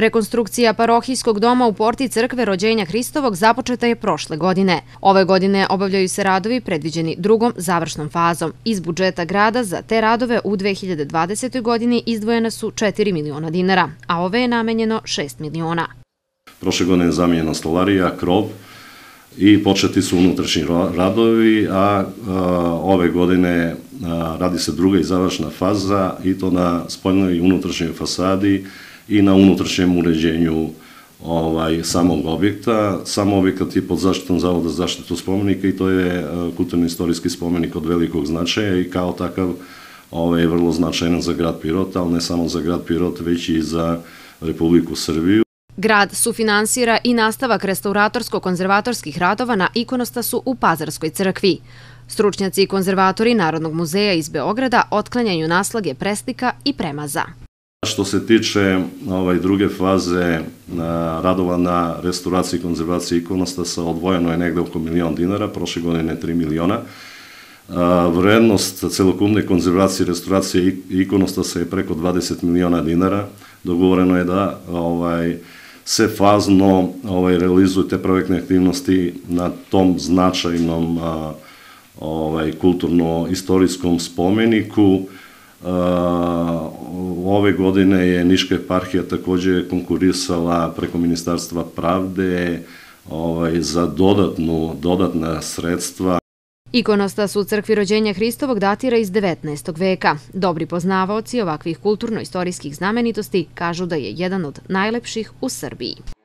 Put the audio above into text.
Rekonstrukcija parohijskog doma u porti crkve Rođenja Hristovog započeta je prošle godine. Ove godine obavljaju se radovi predviđeni drugom završnom fazom. Iz budžeta grada za te radove u 2020. godini izdvojena su 4 miliona dinara, a ove je namenjeno 6 miliona. Prošle godine je zamijenjena stolarija, krov i početi su unutrašnji radovi, a, ove godine radi se druga i završna faza i to na spoljnoj i unutrašnjoj fasadi i na unutrašnjem uređenju ovaj, samog objekta. Sam objekat je pod zaštitom Zavoda za zaštitu spomenika i to je e, kulturno-istorijski spomenik od velikog značaja i kao takav ovaj, je vrlo značajan za grad Pirot, ali ne samo za grad Pirot, već i za Republiku Srbiju. Grad sufinansira i nastavak restauratorsko-konzervatorskih radova na ikonostasu u Pazarskoj crkvi. Stručnjaci i konzervatori Narodnog muzeja iz Beograda otklanjaju naslage preslika i premaza. Što se tiče ovaj, druge faze eh, radova na restauraciji i konzervaciji ikonostasa, odvojeno je negde oko milion dinara, prošle godine 3 miliona. A, eh, vrednost celokupne konzervacije i restauracije ikonostasa je preko 20 miliona dinara. Dogovoreno je da ovaj, se fazno ovaj, realizuju te projektne aktivnosti na tom značajnom eh, ovaj, kulturno-istorijskom spomeniku, Ove godine je Niška eparhija takođe konkurisala preko Ministarstva pravde ovaj, za dodatnu, dodatna sredstva. Ikonostas u crkvi rođenja Hristovog datira iz 19. veka. Dobri poznavaoci ovakvih kulturno-istorijskih znamenitosti kažu da je jedan od najlepših u Srbiji.